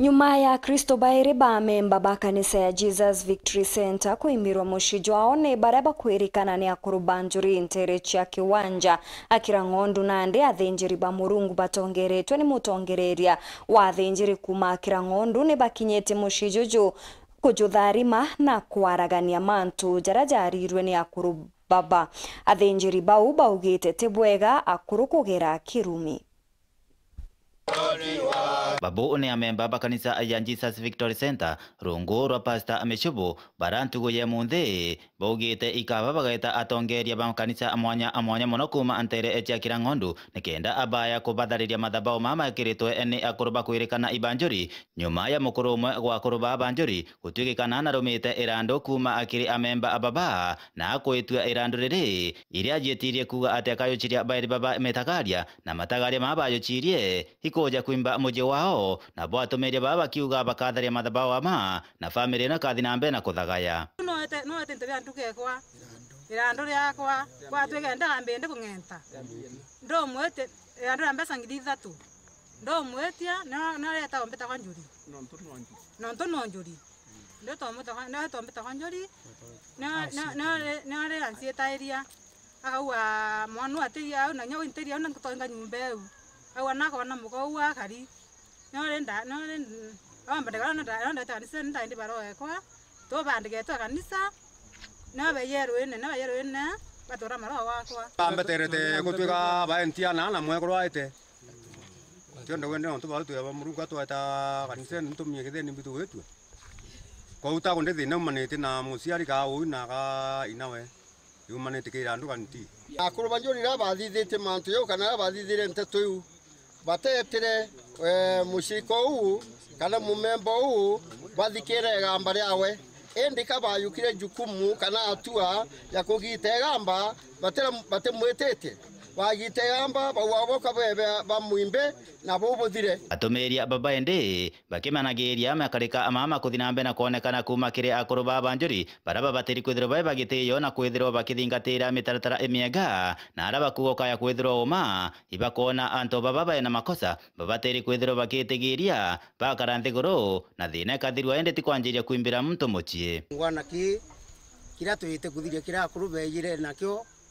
nyuma ya kristobaire bamemba ba kanisa ya jesus victory center kuimirwa mucijo wao nä bara bakwirikana nä akurubanjuri banjuri ntere cia akira ng'ondu nandä athinjiri ba murungu batongeretwe nä mutongereria wa athinjiri kuma akira ng'ondu nä bakinyäte mucijo ju kujutharima na kwaragania mantu njara jarirwe nä akå baba athinjiri bau baugite ti bwega kugera kirumi babu une amemba bakanisa ya Jesus Victory Center rungu rwa pasta ameshubu barantuguye mu nthi baugite ikaba bagaita atongeria ba kanisa amwanya amwanya muno kuma antere etia kira ngondu nikenda abaya kubathariria mathabao mama kiritwe ene akuruba kwirikana ibanjuri nyuma ya mukuru umwe gwa kuruba abanjuri gutwikikana anarumite irandu kuma akiri amemba ababa na akwitua irandu riri iria jietirie kuga atekayochiria bairi baba metakaria na matagaria mabayuchirie hiku kuja kuimba muji wao na bwatumirie baa bakiuga bakatharia mathabao ama na famili ino kathi na mbere na kuthagaya nwete ntu bia ndugekwa irandu riakwa gwatwigendaga mbindi kung'enta ndumwite irandu ria mbeca ngiri ithatu ndumwitia naretagwo mbitagwa njuri nontu no njuri ndetwo njuri norira nsiitairia akauga mwana atigia au na nyagointiria kau anak kau namu kau wa kari nore nda nore awa mbade kau nda nda kanisa nda ndi baro ekwa to bande wakwa bambeterete gutwika baentia na na mwekoro aite tio ndo wende onto baru tuya bamurungu thina umanite na muciari ka uyu na ga inawe yumanite kira andu kaniti akuru banjoni rabathithite mantu yo kana rabathithire ntetu iu batetire eh, muciko uu kana mumembo uu bathikire egamba riawe indi kabayukire jukumu kana atua ya kugita egamba batimwititie wagite yamba bawaboka bwebe bamwimbe nabo buthire atumiria babae ndi bakimanagiria makarika amama kuthi na mbere na kuonekana kuma kire akuru baba njuri bara babatiri kwithirwo bae bagite bagitĩĩo na kwithirwo bakithingatĩĩra mitaratara emiega na araba bakugoka ya kwithirwo ũma ibakona anto baba bae na makosa baba babatĩri kwithirwo bakĩtĩgĩria bakara nthigũrũ na thĩna ĩkathirwo ende ti kwanjĩria kuimbĩra mtu mũciĩ ngwanaki kĩrĩa twĩte kuthiria kĩrĩa akũrũ beĩire nakĩo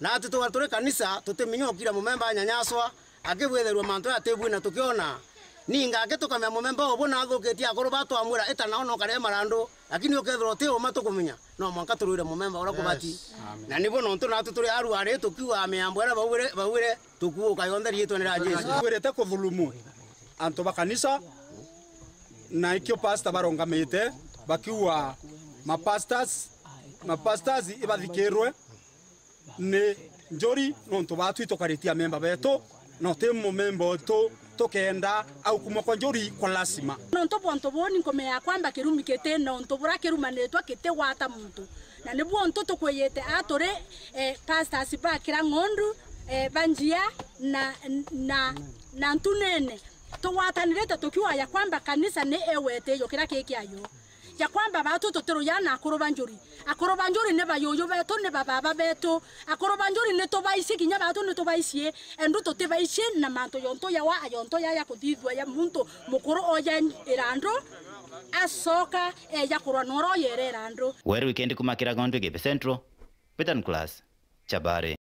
na tutwa turi kanisa tutiminya ukira mumemba nyanyaswa akibwitherwa mantu atibwi na tukiona ninga ake tukamenya mumemba obo na athukitie akuru batwamwira ita nao no karia marandu lakini ukethira uti uma tukumenya no mwanka turwire mumemba uria kubati na nibo nontu natu turi aru ari tukiwa miambo era bawire bawire tukuuka yonde rietwe nira Jesu wirete kuthulumu antu bakanisa na ikio pastor barongamite bakiwa mapastors mapastors ibathikirwe nä njuri nontu batwitokaritia memba betu no tä må memba å au kuma njuri kwa lasima nontå bontå bå ni ngåmenya kwamba kä rumi kä tä nontå bå ra kä rumanä two kä tä gwata må ntå na nä buo ntå tå kwä te atå eh, pastors bakä ra ng'ondu eh, banjia na, na, na ntunene tå gwatanä rä te tå kwamba kanisa nä ewete yo kä rä ayo ya kwamba batu tutiruyana akuru banjuri akuru banjuri ne bayoyo betu ne bababa betu akuru banjuri ne tubaici ginya batu ne tubaicie eh. endu tutibaicie na mantu yonto yawa ayonto yaya kuthithua ya muntu mukuru oya irandu asoka eya kurwa noro yere irandu weru wikendi kumakira gondo gebe central Peter Nicholas Chabari